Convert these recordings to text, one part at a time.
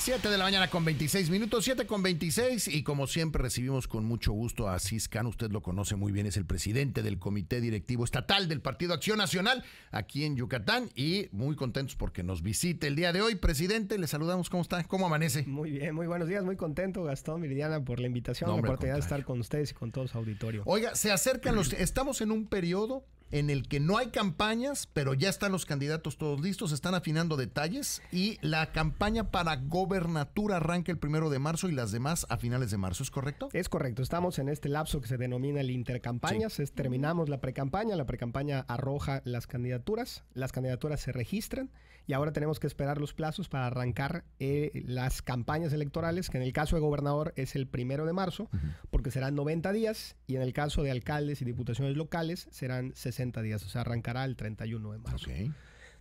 7 de la mañana con 26 minutos, 7 con 26 y como siempre recibimos con mucho gusto a Ciscan, usted lo conoce muy bien, es el presidente del Comité Directivo Estatal del Partido Acción Nacional aquí en Yucatán y muy contentos porque nos visite el día de hoy. Presidente, le saludamos, ¿cómo está? ¿Cómo amanece? Muy bien, muy buenos días, muy contento Gastón Miriana, por la invitación, la oportunidad de estar con ustedes y con todo su auditorio. Oiga, se acercan los... Estamos en un periodo en el que no hay campañas, pero ya están los candidatos todos listos, están afinando detalles y la campaña para gobernatura arranca el primero de marzo y las demás a finales de marzo, ¿es correcto? Es correcto, estamos en este lapso que se denomina el intercampañas, terminamos la precampaña, la precampaña arroja las candidaturas, las candidaturas se registran y ahora tenemos que esperar los plazos para arrancar eh, las campañas electorales, que en el caso de gobernador es el primero de marzo, porque serán 90 días y en el caso de alcaldes y diputaciones locales serán 60 días, o sea, arrancará el 31 de marzo.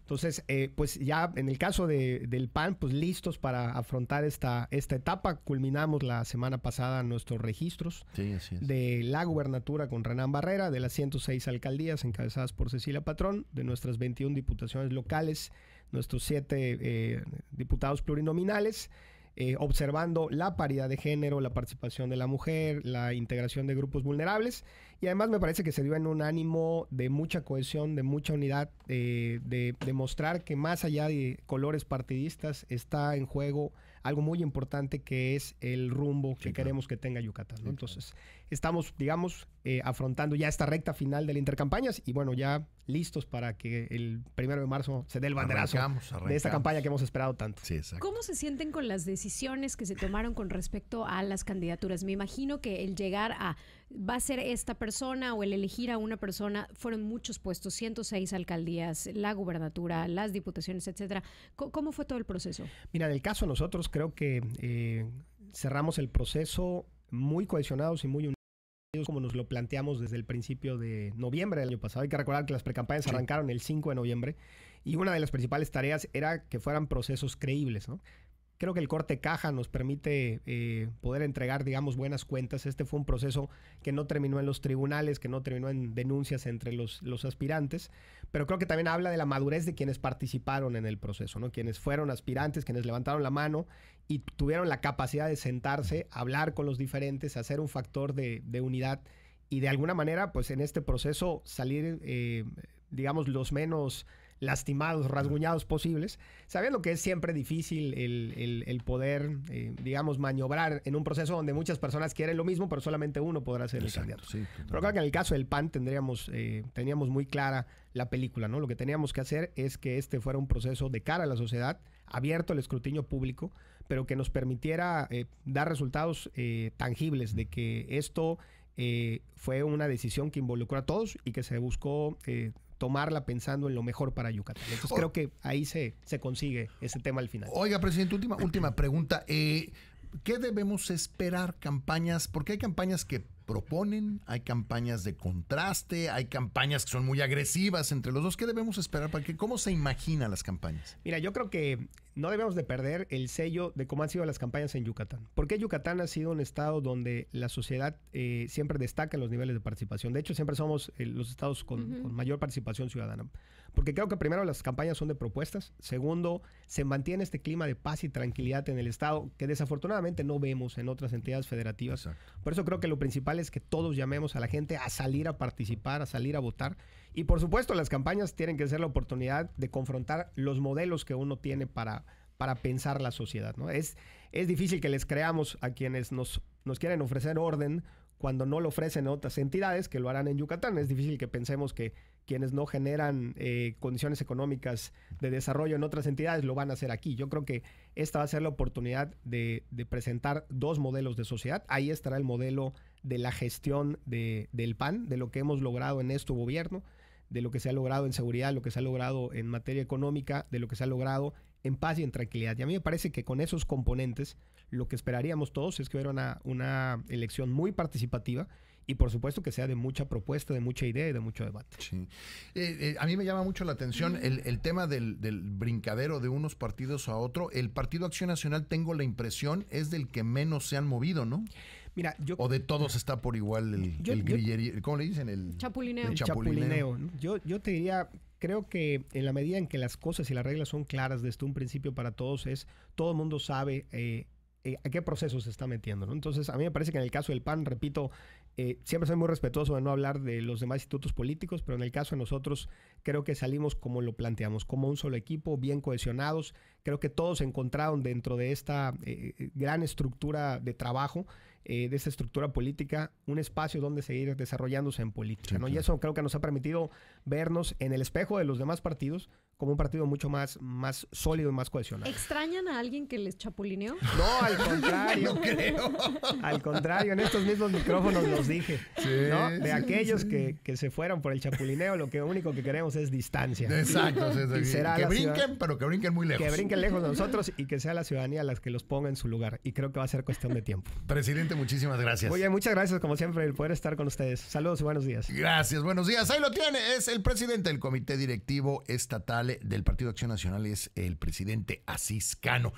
Entonces, eh, pues ya en el caso de, del PAN, pues listos para afrontar esta, esta etapa. Culminamos la semana pasada nuestros registros de la gubernatura con Renán Barrera, de las 106 alcaldías encabezadas por Cecilia Patrón, de nuestras 21 diputaciones locales, nuestros 7 eh, diputados plurinominales. Eh, observando la paridad de género, la participación de la mujer, la integración de grupos vulnerables y además me parece que se dio en un ánimo de mucha cohesión, de mucha unidad, de demostrar que más allá de colores partidistas está en juego algo muy importante que es el rumbo que queremos que tenga Yucatán. Entonces, estamos, digamos, eh, afrontando ya esta recta final de la intercampañas y bueno, ya listos para que el primero de marzo se dé el banderazo de esta campaña que hemos esperado tanto. ¿Cómo se sienten con las decisiones que se tomaron con respecto a las candidaturas? Me imagino que el llegar a va a ser esta persona o el elegir a una persona, fueron muchos puestos, 106 alcaldías, la gubernatura, las diputaciones, etcétera. ¿Cómo, fue todo el proceso? Mira, en el caso nosotros creo que eh, cerramos el proceso muy cohesionados y muy unidos como nos lo planteamos desde el principio de noviembre del año pasado. Hay que recordar que las precampañas arrancaron el 5 de noviembre y una de las principales tareas era que fueran procesos creíbles, ¿no? Creo que el corte caja nos permite eh, poder entregar, digamos, buenas cuentas. Este fue un proceso que no terminó en los tribunales, que no terminó en denuncias entre los, aspirantes, pero creo que también habla de la madurez de quienes participaron en el proceso, ¿no? Quienes fueron aspirantes, quienes levantaron la mano y tuvieron la capacidad de sentarse, hablar con los diferentes, hacer un factor de, de unidad y de alguna manera, pues en este proceso salir, eh, digamos, los menos lastimados, rasguñados posibles, sabiendo que es siempre difícil el, poder, eh, digamos, maniobrar en un proceso donde muchas personas quieren lo mismo, pero solamente uno podrá ser el candidato. pero creo que en el caso del PAN tendríamos, eh, teníamos muy clara la película, ¿no? Lo que teníamos que hacer es que este fuera un proceso de cara a la sociedad, abierto al escrutinio público, pero que nos permitiera eh, dar resultados tangibles de que esto fue una decisión que involucró a todos y que se buscó tomarla pensando en lo mejor para Yucatán. Entonces creo que ahí se, se consigue ese tema al final. Oiga, presidente, última, última pregunta. Eh, ¿Qué debemos esperar campañas? Porque hay campañas que proponen, hay campañas de contraste, hay campañas que son muy agresivas entre los dos. ¿Qué debemos esperar? Para ¿Cómo se imaginan las campañas? Mira, yo creo que no debemos de perder el sello de cómo han sido las campañas en Yucatán. Porque Yucatán ha sido un estado donde la sociedad eh, siempre destaca en los niveles de participación. De hecho, siempre somos eh, los estados con, mayor participación ciudadana. Porque creo que primero las campañas son de propuestas. Segundo, se mantiene este clima de paz y tranquilidad en el estado que desafortunadamente no vemos en otras entidades federativas. Por eso creo que lo principal es que todos llamemos a la gente a salir a participar, a salir a votar y por supuesto, las campañas tienen que ser la oportunidad de confrontar los modelos que uno tiene para, para pensar la sociedad. ¿no? Es, es difícil que les creamos a quienes nos, quieren ofrecer orden cuando no lo ofrecen otras entidades que lo harán en Yucatán. Es difícil que pensemos que quienes no generan eh, condiciones económicas de desarrollo en otras entidades lo van a hacer aquí. Yo creo que esta va a ser la oportunidad de, presentar dos modelos de sociedad. Ahí estará el modelo de la gestión del PAN, de lo que hemos logrado en este gobierno de lo que se ha logrado en seguridad, lo que se ha logrado en materia económica, de lo que se ha logrado en paz y en tranquilidad. Y a mí me parece que con esos componentes lo que esperaríamos todos es que hubiera una, una elección muy participativa y por supuesto que sea de mucha propuesta, de mucha idea y de mucho debate. Sí. Eh, eh, a mí me llama mucho la atención el, tema del, del, brincadero de unos partidos a otro. El Partido Acción Nacional, tengo la impresión, es del que menos se han movido, ¿no? o de todos está por igual el, ¿cómo le dicen? El chapulineo. Yo, yo te diría, creo que en la medida en que las cosas y las reglas son claras desde un principio para todos, es todo el mundo sabe eh, eh, a qué proceso se está metiendo. Entonces, a mí me parece que en el caso del PAN, repito, eh, siempre soy muy respetuoso de no hablar de los demás institutos políticos, pero en el caso de nosotros creo que salimos como lo planteamos, como un solo equipo, bien cohesionados. Creo que todos se encontraron dentro de esta gran estructura de trabajo eh, de esta estructura política un espacio donde seguir desarrollándose en política. ¿no? Y eso creo que nos ha permitido vernos en el espejo de los demás partidos como un partido mucho más, más sólido y más cohesionado. ¿Extrañan a alguien que les chapulineó? No, al contrario. creo. Al contrario, en estos mismos micrófonos los dije. De aquellos que, se fueron por el chapulineo, lo que único que queremos es distancia. Exacto. que brinquen, pero que brinquen muy lejos. Que brinquen lejos de nosotros y que sea la ciudadanía la que los ponga en su lugar. Y creo que va a ser cuestión de tiempo. Presidente muchísimas gracias. Oye, muchas gracias, como siempre, el poder estar con ustedes. Saludos y buenos días. Gracias, buenos días. Ahí lo tiene, es el presidente del Comité Directivo Estatal del Partido Acción Nacional, es el presidente Asís Cano.